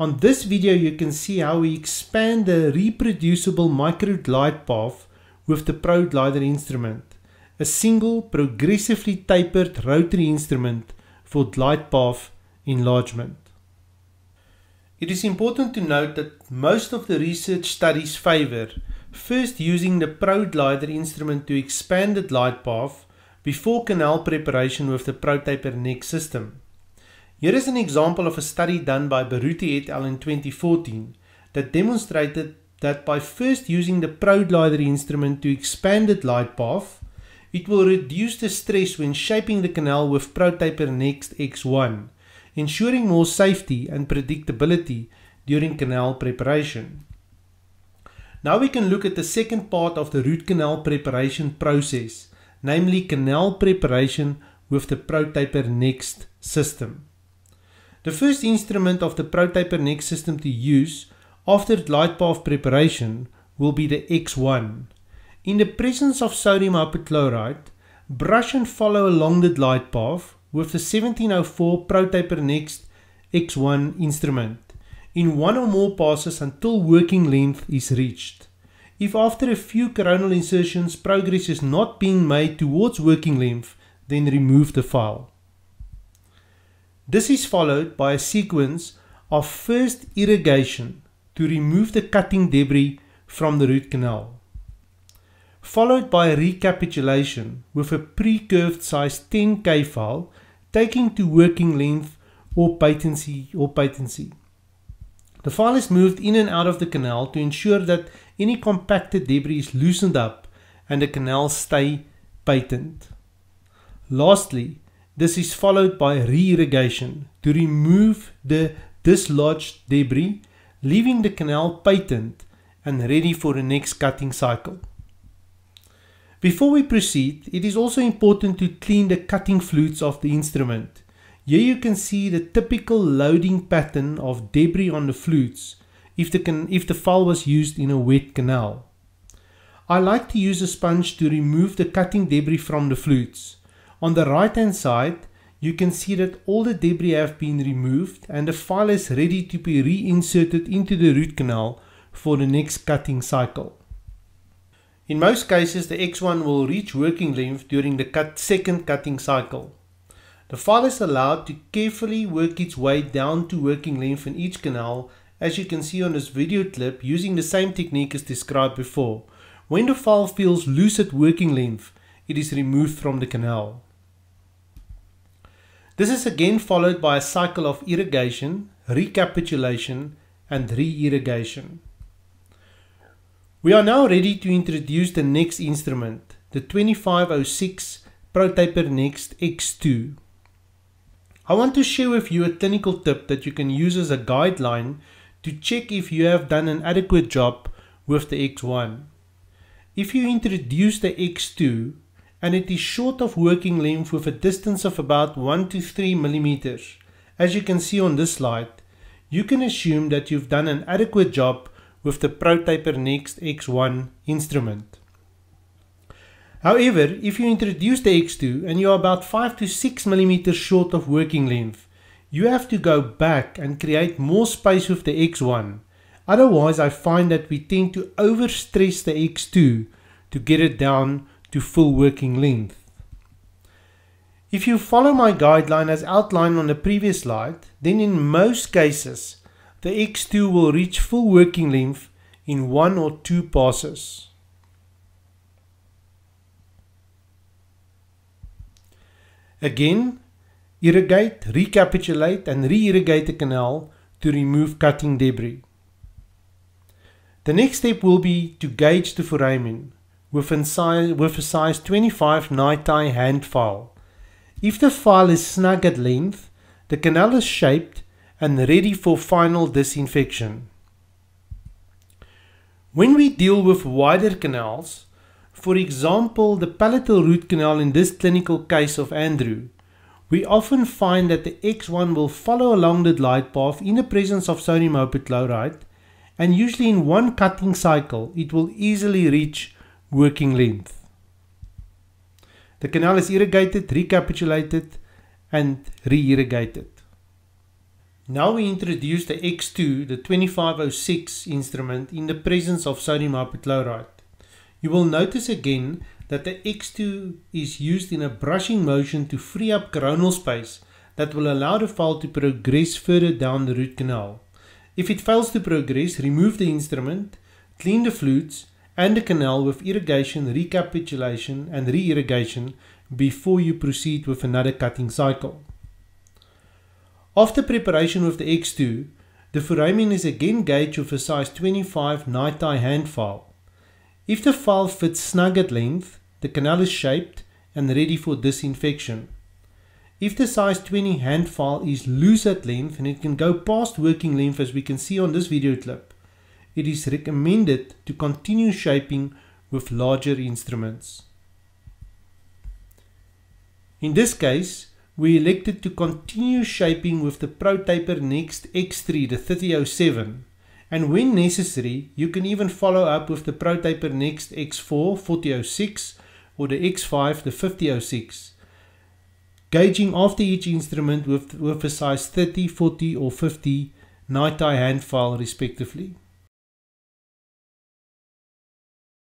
On this video, you can see how we expand the reproducible micro glide path with the Pro Glider instrument, a single progressively tapered rotary instrument for glide path enlargement. It is important to note that most of the research studies favor first using the Pro Glider instrument to expand the glide path before canal preparation with the ProTaper neck system. Here is an example of a study done by Beruti et al. in 2014 that demonstrated that by first using the ProGlider instrument to expand its light path, it will reduce the stress when shaping the canal with ProTaper Next X1, ensuring more safety and predictability during canal preparation. Now we can look at the second part of the root canal preparation process, namely canal preparation with the ProTaper Next system. The first instrument of the Protaper neck system to use after light path preparation will be the X1. In the presence of sodium hypochlorite, brush and follow along the light path with the 1704 Protaper Next X1 instrument in one or more passes until working length is reached. If after a few coronal insertions progress is not being made towards working length, then remove the file. This is followed by a sequence of first irrigation to remove the cutting debris from the root canal, followed by a recapitulation with a pre curved size 10k file taking to working length or patency or patency. The file is moved in and out of the canal to ensure that any compacted debris is loosened up and the canal stay patent. Lastly, This is followed by re-irrigation to remove the dislodged debris, leaving the canal patent and ready for the next cutting cycle. Before we proceed, it is also important to clean the cutting flutes of the instrument. Here you can see the typical loading pattern of debris on the flutes if the, can, if the file was used in a wet canal. I like to use a sponge to remove the cutting debris from the flutes. On the right hand side, you can see that all the debris have been removed and the file is ready to be reinserted into the root canal for the next cutting cycle. In most cases, the X1 will reach working length during the cut second cutting cycle. The file is allowed to carefully work its way down to working length in each canal as you can see on this video clip using the same technique as described before. When the file feels loose at working length, it is removed from the canal. This is again followed by a cycle of irrigation, recapitulation, and re irrigation. We are now ready to introduce the next instrument, the 2506 ProTaper Next X2. I want to share with you a clinical tip that you can use as a guideline to check if you have done an adequate job with the X1. If you introduce the X2, and it is short of working length with a distance of about 1 to 3 millimeters. As you can see on this slide, you can assume that you've done an adequate job with the ProTaper Next X1 instrument. However, if you introduce the X2 and you are about 5 to 6 millimeters short of working length, you have to go back and create more space with the X1. Otherwise, I find that we tend to overstress the X2 to get it down to full working length. If you follow my guideline as outlined on the previous slide, then in most cases, the X2 will reach full working length in one or two passes. Again, irrigate, recapitulate and re-irrigate the canal to remove cutting debris. The next step will be to gauge the foramen, with a size, with a size 25 night tie hand file. If the file is snug at length, the canal is shaped and ready for final disinfection. When we deal with wider canals, for example the palatal root canal in this clinical case of Andrew, we often find that the X1 will follow along the light path in the presence of sodium hypochlorite and usually in one cutting cycle it will easily reach working length. The canal is irrigated, recapitulated and re-irrigated. Now we introduce the X2, the 2506 instrument in the presence of sodium hypochlorite. You will notice again that the X2 is used in a brushing motion to free up coronal space that will allow the file to progress further down the root canal. If it fails to progress, remove the instrument, clean the flutes and a canal with irrigation, recapitulation, and re irrigation before you proceed with another cutting cycle. After preparation with the X2, the foramen is again gauged with a size 25 night tie hand file. If the file fits snug at length, the canal is shaped and ready for disinfection. If the size 20 hand file is loose at length and it can go past working length as we can see on this video clip, it is recommended to continue shaping with larger instruments. In this case, we elected to continue shaping with the ProTaper Next X3, the 3007. And when necessary, you can even follow up with the ProTaper Next X4 4006 or the X5 the 5006, gauging after each instrument with, with a size 30, 40 or 50 night eye hand file respectively.